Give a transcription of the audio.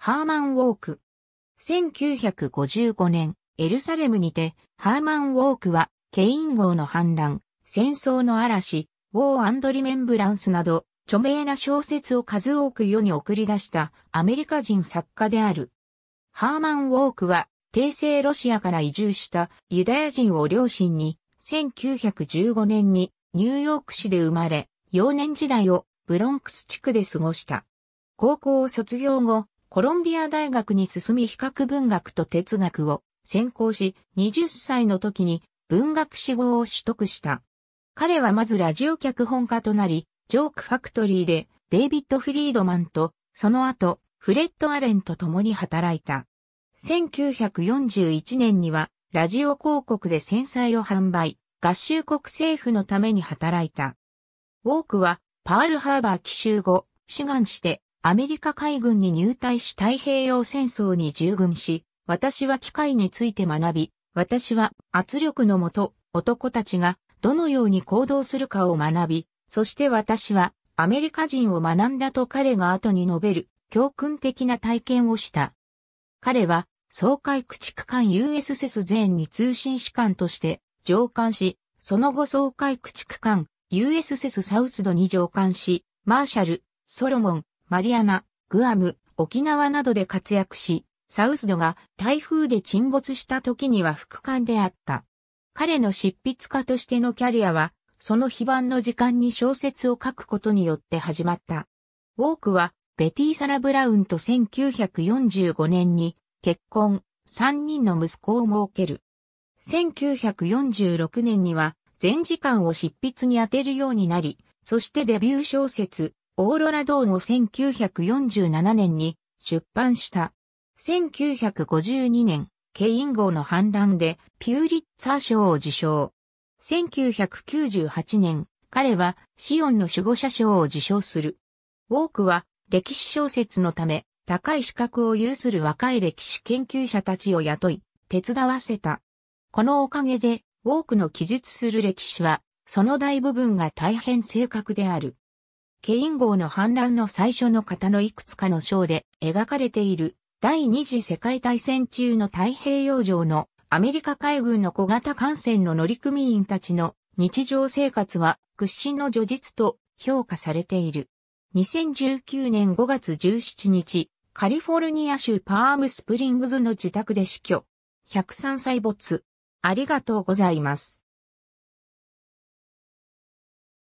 ハーマン・ウォーク。1955年、エルサレムにて、ハーマン・ウォークは、ケイン号の反乱、戦争の嵐、ウォーアンド・リメンブランスなど、著名な小説を数多く世に送り出したアメリカ人作家である。ハーマン・ウォークは、帝政ロシアから移住したユダヤ人を両親に、1915年にニューヨーク市で生まれ、幼年時代をブロンクス地区で過ごした。高校を卒業後、コロンビア大学に進み比較文学と哲学を専攻し、20歳の時に文学志望を取得した。彼はまずラジオ脚本家となり、ジョークファクトリーでデイビッド・フリードマンと、その後、フレッド・アレンと共に働いた。1941年には、ラジオ広告で戦災を販売、合衆国政府のために働いた。ウォークは、パールハーバー奇襲後、志願して、アメリカ海軍に入隊し太平洋戦争に従軍し、私は機械について学び、私は圧力のもと男たちがどのように行動するかを学び、そして私はアメリカ人を学んだと彼が後に述べる教訓的な体験をした。彼は総会駆逐艦 US s 全に通信士官として上官し、その後総会駆逐艦 US s サウスドに上官し、マーシャル、ソロモン、マリアナ、グアム、沖縄などで活躍し、サウスドが台風で沈没した時には副官であった。彼の執筆家としてのキャリアは、その非番の時間に小説を書くことによって始まった。ウォークは、ベティ・サラ・ブラウンと1945年に結婚、3人の息子を設ける。1946年には、全時間を執筆に充てるようになり、そしてデビュー小説、オーロラドーンを1947年に出版した。1952年、ケイン号の反乱でピューリッツァー賞を受賞。1998年、彼はシオンの守護者賞を受賞する。ウォークは歴史小説のため高い資格を有する若い歴史研究者たちを雇い、手伝わせた。このおかげで、ウォークの記述する歴史は、その大部分が大変正確である。ケイン号の反乱の最初の方のいくつかの章で描かれている第二次世界大戦中の太平洋上のアメリカ海軍の小型艦船の乗組員たちの日常生活は屈伸の序実と評価されている。2019年5月17日、カリフォルニア州パームスプリングズの自宅で死去。103歳没。ありがとうございます。